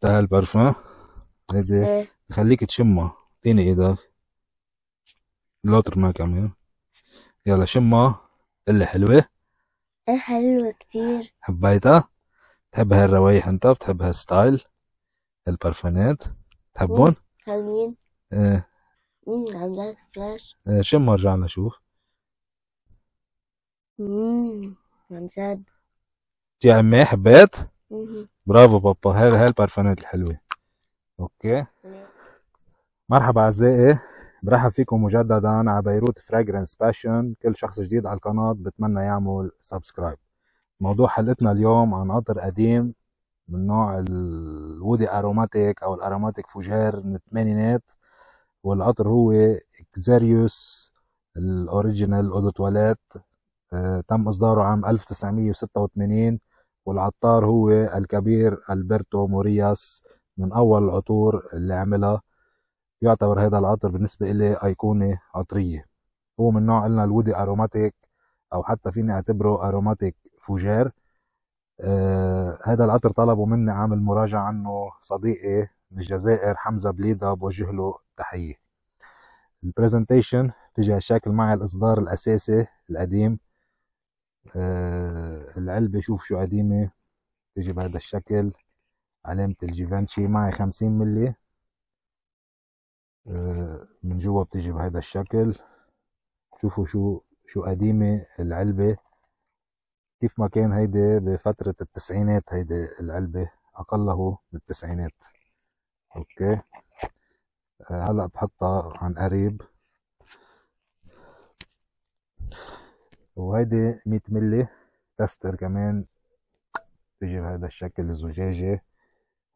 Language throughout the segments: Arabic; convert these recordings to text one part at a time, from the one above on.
بتاع البارفان هيدي إيه. خليك تشمها تاني ايدك العطر ما كمان يلا شمها اللي حلوة إيه، حلوة كتير حبيتها تحب هالروايح انت بتحب هالستايل البارفانات تحبون حلوين ايه عملت فلاش ايه شمها رجعنا شوف امم عن جد يا عمي حبيت؟ برافو بابا هاي هاي البارفانات الحلوه اوكي مرحبا اعزائي برحب فيكم مجددا على بيروت فراجرنس باشن كل شخص جديد على القناه بتمنى يعمل سبسكرايب موضوع حلقتنا اليوم عن عطر قديم من نوع الودي اروماتيك او الاروماتيك فوجير من الثمانينات والعطر هو اكزاريوس الاوريجينال اودو تواليت تم اصداره عام 1986 والعطار هو الكبير ألبرتو مورياس من أول العطور اللي عملها يعتبر هذا العطر بالنسبة إلي أيقونة عطرية هو من نوع قلنا الودي أروماتيك أو حتى فيني أعتبره أروماتيك فوجير آه هذا العطر طلبوا مني أعمل مراجعة عنه صديقي من الجزائر حمزة بليدة بوجه له تحية البرزنتيشن بتيجي هالشكل معي الإصدار الأساسي القديم آه، العلبة شوف شو قديمة تجي بهذا الشكل علامة الجيفانشي معي خمسين ملي آه، من جوا بتيجي بهذا الشكل شوفوا شو شو قديمة العلبة كيف ما كان هيدي بفترة التسعينات هيدي العلبة أقله بالتسعينات أوكي آه، هلأ بحطها عن قريب وهيدي 100 ملي تستر كمان بيجي بهذا الشكل الزجاجي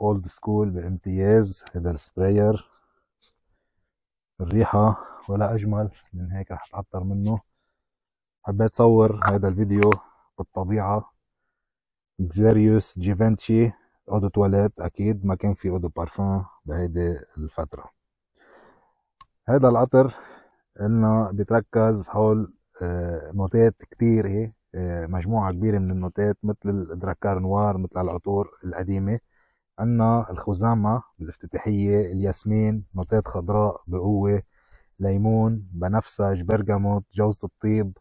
اولد سكول بامتياز هذا السبراير الريحة ولا أجمل من هيك رح أتعطر منه حبيت صور هذا الفيديو بالطبيعة اكزيريوس جيفنتشي أودو تواليت أكيد ما كان في أودو بارفان بهيدي الفترة هذا العطر إنه بيتركز حول آه، نوتات كتير ايه مجموعة كبيرة من النوتات مثل الدراكار نوار مثل العطور القديمة عنا الخزامة بالافتتاحية الياسمين نوتات خضراء بقوة ليمون بنفسج برجموت جوزة الطيب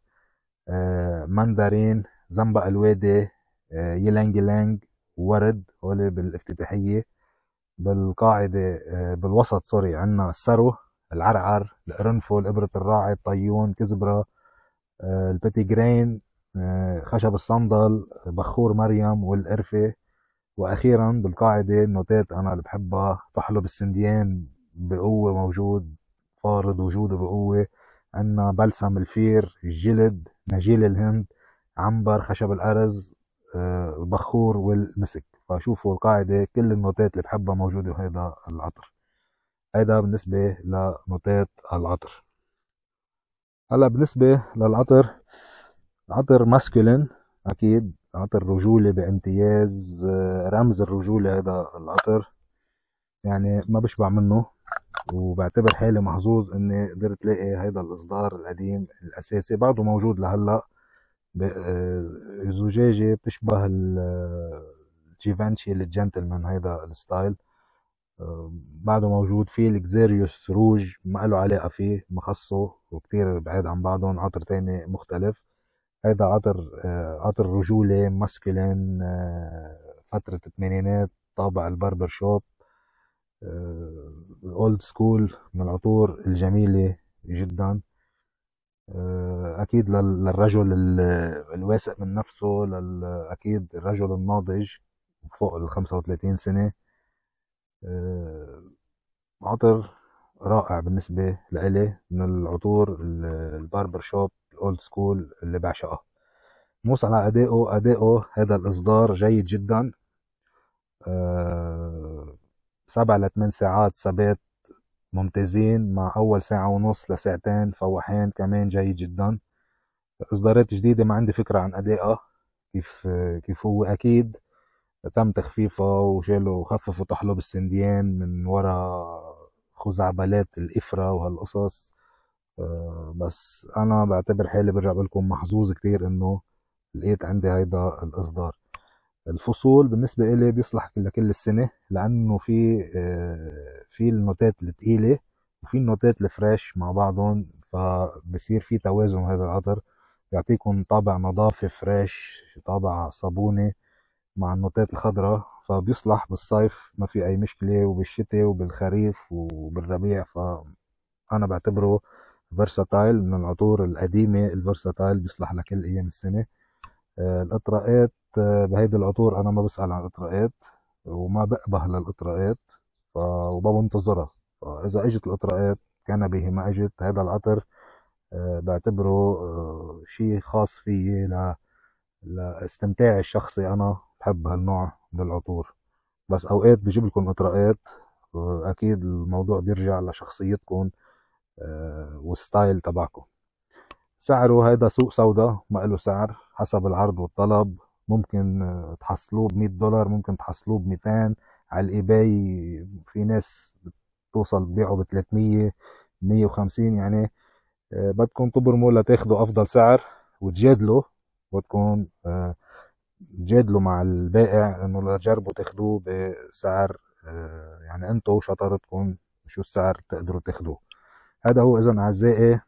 آه، مندرين زنبق الوادي آه، يلانج يلانج ورد هول بالافتتاحية بالقاعدة بالوسط سوري عنا السرو العرعر القرنفل إبرة الراعي الطيون كزبرة آه، البتي جرين آه، خشب الصندل بخور مريم والقرفة وأخيرا بالقاعدة النوتات أنا اللي بحبها تحلب السنديان بقوة موجود فارض وجوده بقوة عنا بلسم الفير الجلد نجيل الهند عنبر خشب الأرز آه، البخور والمسك فشوفوا القاعدة كل النوتات اللي بحبها موجودة بهيدا العطر هيدا بالنسبة لنوتات العطر هلا بالنسبة للعطر عطر ماسكولين أكيد عطر رجولة بامتياز آه، رمز الرجولة هذا العطر يعني ما بشبع منه وبعتبر حالي محظوظ اني قدرت لاقي هذا الاصدار القديم الاساسي بعده موجود لهلا آه، زجاجة بتشبه الجيفانشي آه، للجنتلمان هيدا الستايل آه، بعده موجود في الاكزيريوس روج ما له علاقه فيه مخصه وكتير بعيد عن بعضهم عطر تاني مختلف هيدا عطر آه، عطر رجولي ماسكولين آه، فترة الثمانينات طابع البربر شوب اولد سكول من العطور الجميلة جدا اكيد للرجل الواثق من نفسه اكيد الرجل الناضج فوق ال 35 سنة آه، عطر رائع بالنسبة لإلي من العطور الباربر شوب الأولد سكول اللي بعشقها موس على أدائه أدائه هذا الإصدار جيد جدا آه، سبع لثمان ساعات ثبات ممتازين مع أول ساعة ونص لساعتين فواحين كمان جيد جدا إصدارات جديدة ما عندي فكرة عن أدائها كيف كيف هو أكيد تم تخفيفه وشالوا وخففوا تحلب السنديان من ورا خزعبلات الإفرة وهالقصص آه، بس أنا بعتبر حالي برجع بلكم محظوظ كتير إنه لقيت عندي هيدا الإصدار الفصول بالنسبة إلي بيصلح لكل السنة لأنه في آه، في النوتات التقيلة وفي النوتات الفريش مع بعضهم فبصير في توازن هذا العطر يعطيكم طابع نظافة فريش طابع صابونة مع النوتات الخضراء فبيصلح بالصيف ما في اي مشكله وبالشتاء وبالخريف وبالربيع فانا بعتبره فرساتايل من العطور القديمه الفرساتايل بيصلح لكل ايام السنه آه، الاطراءات آه، بهيدي العطور انا ما بسال عن الاطراءات وما بقبه للاطراءات وما بنتظرها فاذا اجت الاطراءات كان به ما اجت هذا العطر آه، بعتبره شيء خاص فيي لاستمتاعي الشخصي انا بحب هالنوع من العطور بس اوقات بجيب لكم اطراءات اكيد الموضوع بيرجع لشخصيتكم آه، والستايل تبعكم سعره هيدا سوق سوداء ما له سعر حسب العرض والطلب ممكن آه، تحصلوه ب 100 دولار ممكن تحصلوه ب 200 على الايباي في ناس بتوصل تبيعه ب 300 150 يعني آه، بدكم تبرموا لتاخذوا افضل سعر وتجادلوا بدكم جادلوا مع البائع انه لا تجربوا تاخدوه بسعر آه، يعني انتوا وشطارتكم شو السعر تقدروا تاخدوه هذا هو اذا اعزائي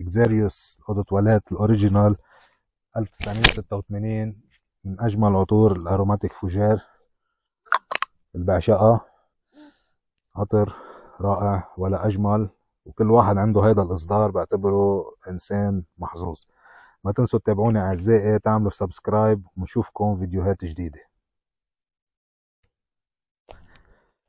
اكزاريوس اوضه تواليت الاوريجينال 1986 من اجمل عطور الاروماتيك فوجير البعشقة عطر رائع ولا اجمل وكل واحد عنده هذا الاصدار بعتبره انسان محظوظ ما تنسوا تتابعونا اعزائي تعملوا سبسكرايب ونشوفكم فيديوهات جديده